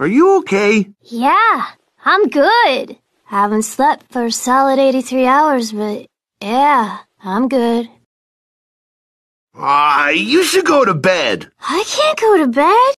Are you okay? Yeah, I'm good. I haven't slept for a solid 83 hours, but yeah, I'm good. Ah, uh, you should go to bed. I can't go to bed.